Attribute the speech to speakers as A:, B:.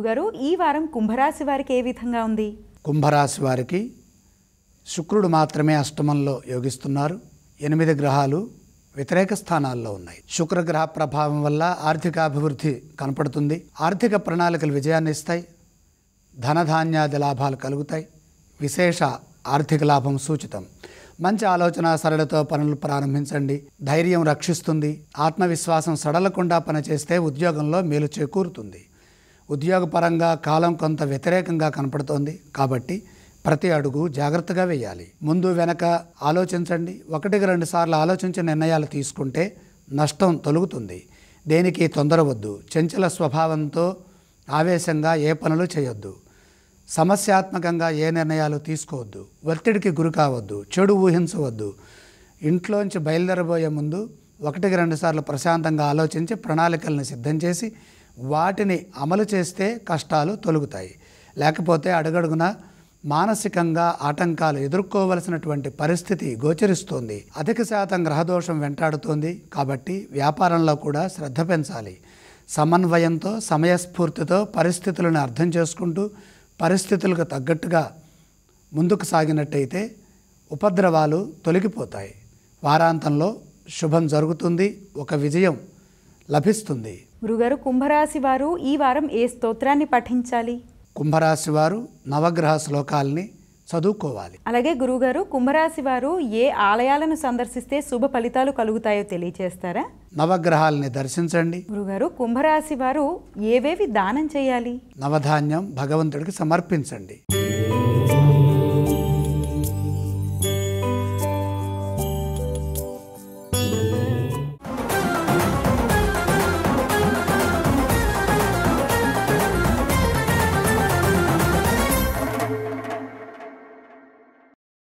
A: గురుగారు ఈ వారం కుంభరాశి వారికి ఏ విధంగా ఉంది
B: కుంభరాశి వారికి శుక్రుడు మాత్రమే అష్టమంలో యోగిస్తున్నారు ఎనిమిది గ్రహాలు వ్యతిరేక స్థానాల్లో ఉన్నాయి శుక్రగ్రహ ప్రభావం వల్ల ఆర్థికాభివృద్ధి కనపడుతుంది ఆర్థిక ప్రణాళికలు విజయాన్ని ఇస్తాయి ధనధాన్యాది లాభాలు కలుగుతాయి విశేష ఆర్థిక లాభం సూచితం మంచి ఆలోచన సరళతో పనులు ప్రారంభించండి ధైర్యం రక్షిస్తుంది ఆత్మవిశ్వాసం సడలకుండా పనిచేస్తే ఉద్యోగంలో మేలు చేకూరుతుంది ఉద్యోగపరంగా కాలం కొంత వ్యతిరేకంగా కనపడుతోంది కాబట్టి ప్రతి అడుగు జాగ్రత్తగా వేయాలి ముందు వెనక ఆలోచించండి ఒకటికి రెండు సార్లు ఆలోచించి నిర్ణయాలు తీసుకుంటే నష్టం తొలుగుతుంది దేనికి తొందరవద్దు చంచల స్వభావంతో ఆవేశంగా ఏ పనులు చేయొద్దు సమస్యాత్మకంగా ఏ నిర్ణయాలు తీసుకోవద్దు ఒత్తిడికి గురి కావద్దు చెడు ఊహించవద్దు ఇంట్లోంచి బయలుదేరబోయే ముందు ఒకటికి రెండుసార్లు ప్రశాంతంగా ఆలోచించి ప్రణాళికలను సిద్ధం చేసి వాటిని అమలు చేస్తే కష్టాలు తొలుగుతాయి లేకపోతే అడుగడుగున మానసికంగా ఆటంకాలు ఎదుర్కోవలసినటువంటి పరిస్థితి గోచరిస్తోంది అధిక శాతం గ్రహదోషం వెంటాడుతోంది కాబట్టి వ్యాపారంలో కూడా శ్రద్ధ పెంచాలి సమన్వయంతో సమయస్ఫూర్తితో పరిస్థితులను అర్థం చేసుకుంటూ పరిస్థితులకు తగ్గట్టుగా ముందుకు సాగినట్టయితే ఉపద్రవాలు తొలగిపోతాయి వారాంతంలో శుభం జరుగుతుంది ఒక విజయం లభిస్తుంది
A: గురుగారు కుంభరాశి వారు ఈ వారం ఏ స్తోత్రాన్ని పఠించాలి
B: కుంభరాశి వారు నవగ్రహ శ్లోకాల్ని చదువుకోవాలి
A: అలాగే గురుగారు కుంభరాశి వారు ఏ ఆలయాలను సందర్శిస్తే శుభ ఫలితాలు కలుగుతాయో తెలియజేస్తారా
B: నవగ్రహాలని దర్శించండి
A: గురుగారు కుంభరాశి వారు ఏవేవి దానం చేయాలి
B: నవధాన్యం భగవంతుడికి సమర్పించండి